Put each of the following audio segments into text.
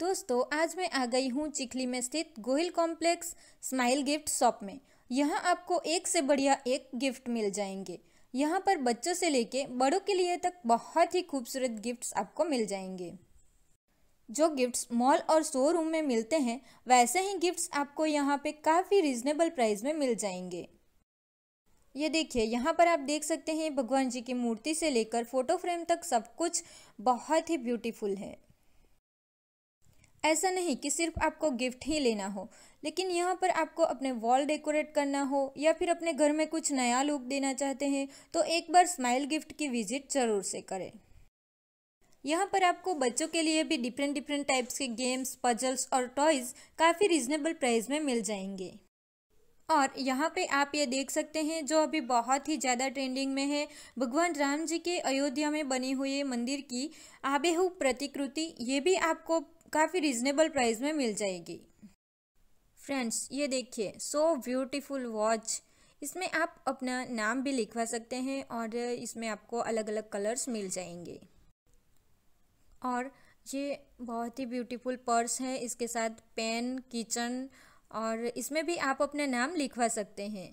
दोस्तों आज मैं आ गई हूँ चिखली में स्थित Gohil complex smile gift shop में यहाँ आपको एक से बढ़िया एक गिफ्ट मिल जाएंगे यहाँ पर बच्चों से लेके बड़ों के लिए तक बहुत ही खूबसूरत गिफ्ट्स आपको मिल जाएंगे जो गिफ्ट्स मॉल और शोरूम में मिलते हैं वैसे ही गिफ्ट्स आपको यहाँ पे काफ़ी रिजनेबल प्राइस में मिल जाएंगे ये देखिए यहाँ पर आप देख सकते हैं भगवान जी की मूर्ति से लेकर फ़ोटो फ्रेम तक सब कुछ बहुत ही ब्यूटीफुल है ऐसा नहीं कि सिर्फ आपको गिफ्ट ही लेना हो लेकिन यहाँ पर आपको अपने वॉल डेकोरेट करना हो या फिर अपने घर में कुछ नया लुक देना चाहते हैं तो एक बार स्माइल गिफ्ट की विजिट ज़रूर से करें यहाँ पर आपको बच्चों के लिए भी डिफरेंट डिफरेंट टाइप्स के गेम्स पजल्स और टॉयज़ काफ़ी रिजनेबल प्राइस में मिल जाएंगे और यहाँ पे आप ये देख सकते हैं जो अभी बहुत ही ज़्यादा ट्रेंडिंग में है भगवान राम जी के अयोध्या में बने हुए मंदिर की आबेहू प्रतिकृति ये भी आपको काफ़ी रिजनेबल प्राइस में मिल जाएगी फ्रेंड्स ये देखिए सो ब्यूटीफुल वॉच इसमें आप अपना नाम भी लिखवा सकते हैं और इसमें आपको अलग अलग कलर्स मिल जाएंगे और ये बहुत ही ब्यूटीफुल पर्स है इसके साथ पेन किचन और इसमें भी आप अपना नाम लिखवा सकते हैं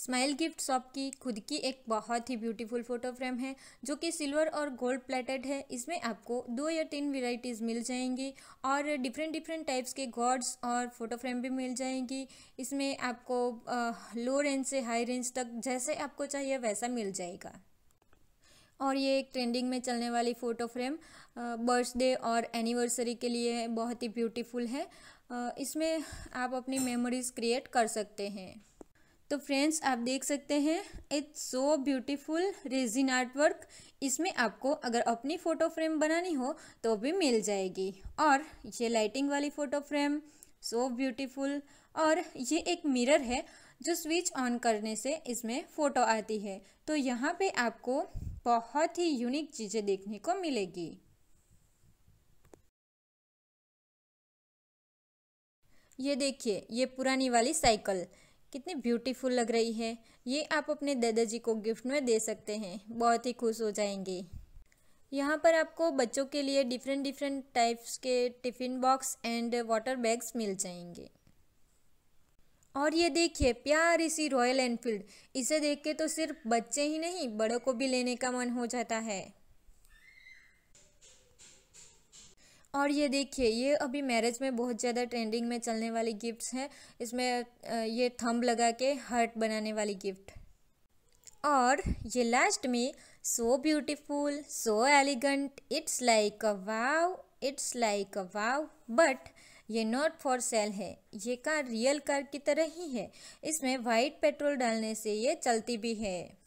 स्माइल गिफ्ट शॉप की खुद की एक बहुत ही ब्यूटीफुल फ़ोटो फ्रेम है जो कि सिल्वर और गोल्ड प्लेटेड है इसमें आपको दो या तीन वेराइटीज़ मिल जाएंगी और डिफरेंट डिफरेंट टाइप्स के गॉड्स और फ़ोटो फ्रेम भी मिल जाएंगी इसमें आपको लो रेंज से हाई रेंज तक जैसे आपको चाहिए वैसा मिल जाएगा और ये एक ट्रेंडिंग में चलने वाली फ़ोटो फ्रेम बर्थडे और एनिवर्सरी के लिए बहुत ही ब्यूटीफुल है इसमें आप अपनी मेमोरीज़ क्रिएट कर सकते हैं तो फ्रेंड्स आप देख सकते हैं it's so beautiful resin art work इसमें आपको अगर अपनी फ़ोटो फ्रेम बनानी हो तो भी मिल जाएगी और ये लाइटिंग वाली फ़ोटो फ्रेम सो ब्यूटीफुल और ये एक मिरर है जो स्विच ऑन करने से इसमें फ़ोटो आती है तो यहाँ पे आपको बहुत ही यूनिक चीज़ें देखने को मिलेगी ये देखिए ये पुरानी वाली साइकिल कितनी ब्यूटीफुल लग रही है ये आप अपने दादाजी को गिफ्ट में दे सकते हैं बहुत ही खुश हो जाएंगे यहाँ पर आपको बच्चों के लिए डिफरेंट डिफरेंट टाइप्स के tiffin box and water bags मिल जाएंगे और ये देखिए प्यारी सी रॉयल एनफील्ड इसे देख के तो सिर्फ बच्चे ही नहीं बड़ों को भी लेने का मन हो जाता है और ये देखिए ये अभी मैरिज में बहुत ज़्यादा ट्रेंडिंग में चलने वाली गिफ्ट्स हैं इसमें ये थंब लगा के हर्ट बनाने वाली गिफ्ट और ये लास्ट में so beautiful so elegant it's like a wow it's like a wow but ये नॉट फॉर सेल है ये कार रियल कार की तरह ही है इसमें वाइट पेट्रोल डालने से ये चलती भी है